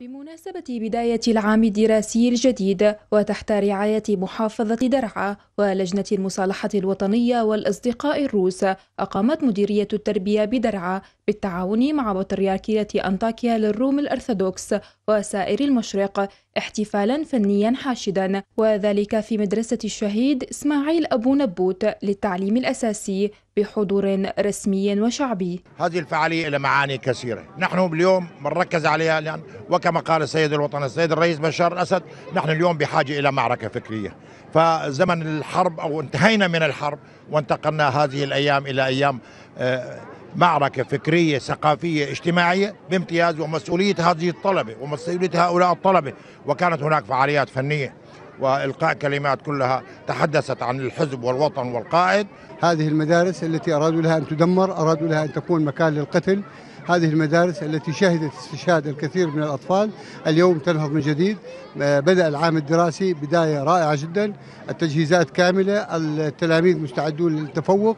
بمناسبة بداية العام الدراسي الجديد وتحت رعاية محافظة درعا ولجنة المصالحة الوطنية والأصدقاء الروس أقامت مديرية التربية بدرعا بالتعاون مع بطريركية أنطاكيا للروم الأرثوذكس وسائر المشرق احتفالا فنيا حاشدا وذلك في مدرسة الشهيد إسماعيل أبو نبوت للتعليم الأساسي بحضور رسمي وشعبي هذه الفعالية لها معاني كثيرة نحن اليوم بنركز عليها لأن وكما كما قال السيد الوطن السيد الرئيس بشار الأسد نحن اليوم بحاجة إلى معركة فكرية فزمن الحرب أو انتهينا من الحرب وانتقلنا هذه الأيام إلى أيام آه، معركة فكرية ثقافية اجتماعية بامتياز ومسؤولية هذه الطلبة ومسؤولية هؤلاء الطلبة وكانت هناك فعاليات فنية والقاء كلمات كلها تحدثت عن الحزب والوطن والقائد هذه المدارس التي ارادوا لها ان تدمر ارادوا لها ان تكون مكان للقتل هذه المدارس التي شهدت استشهاد الكثير من الأطفال اليوم تنهض من جديد آه، بدأ العام الدراسي بداية رائعة جدا التجهيزات كاملة التلاميذ مستعدون للتفوق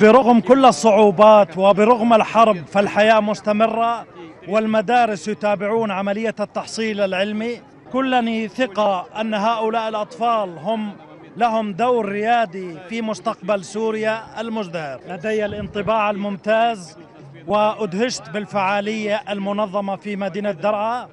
برغم كل الصعوبات وبرغم الحرب فالحياة مستمرة والمدارس يتابعون عملية التحصيل العلمي كلني ثقة أن هؤلاء الأطفال هم لهم دور ريادي في مستقبل سوريا المزدهر لدي الانطباع الممتاز وأدهشت بالفعالية المنظمة في مدينة درعا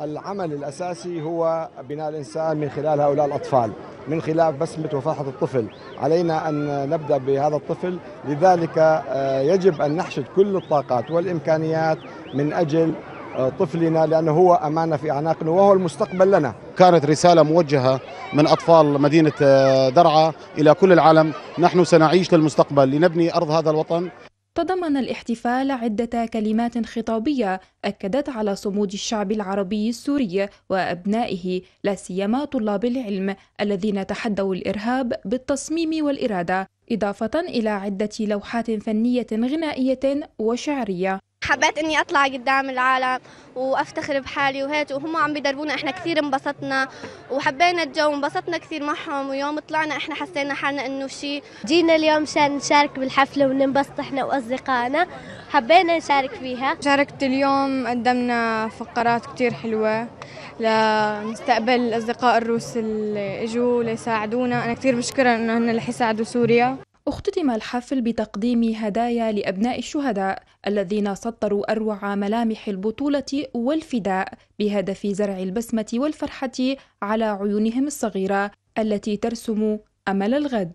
العمل الأساسي هو بناء الإنسان من خلال هؤلاء الأطفال من خلال بسمة وفرحة الطفل علينا أن نبدأ بهذا الطفل لذلك آه، يجب أن نحشد كل الطاقات والإمكانيات من أجل آه، طفلنا لأنه هو أمانة في أعناقنا وهو المستقبل لنا كانت رسالة موجهة من أطفال مدينة آه، درعا إلى كل العالم نحن سنعيش للمستقبل لنبني أرض هذا الوطن تضمن الاحتفال عدة كلمات خطابية أكدت على صمود الشعب العربي السوري وأبنائه لا سيما طلاب العلم الذين تحدوا الإرهاب بالتصميم والإرادة إضافة إلى عدة لوحات فنية غنائية وشعرية حبيت اني اطلع قدام العالم وافتخر بحالي وهيك وهم عم بيدربونا احنا كثير انبسطنا وحبينا الجو وانبسطنا كثير معهم ويوم طلعنا احنا حسينا حالنا انه شيء جينا اليوم مشان نشارك بالحفله وننبسط احنا واصدقائنا حبينا نشارك فيها شاركت اليوم قدمنا فقرات كثير حلوه لنستقبل الاصدقاء الروس اللي اجوا ليساعدونا انا كثير بشكرهم انه هن اللي حيساعدوا سوريا اختتم الحفل بتقديم هدايا لأبناء الشهداء الذين سطروا أروع ملامح البطولة والفداء بهدف زرع البسمة والفرحة على عيونهم الصغيرة التي ترسم أمل الغد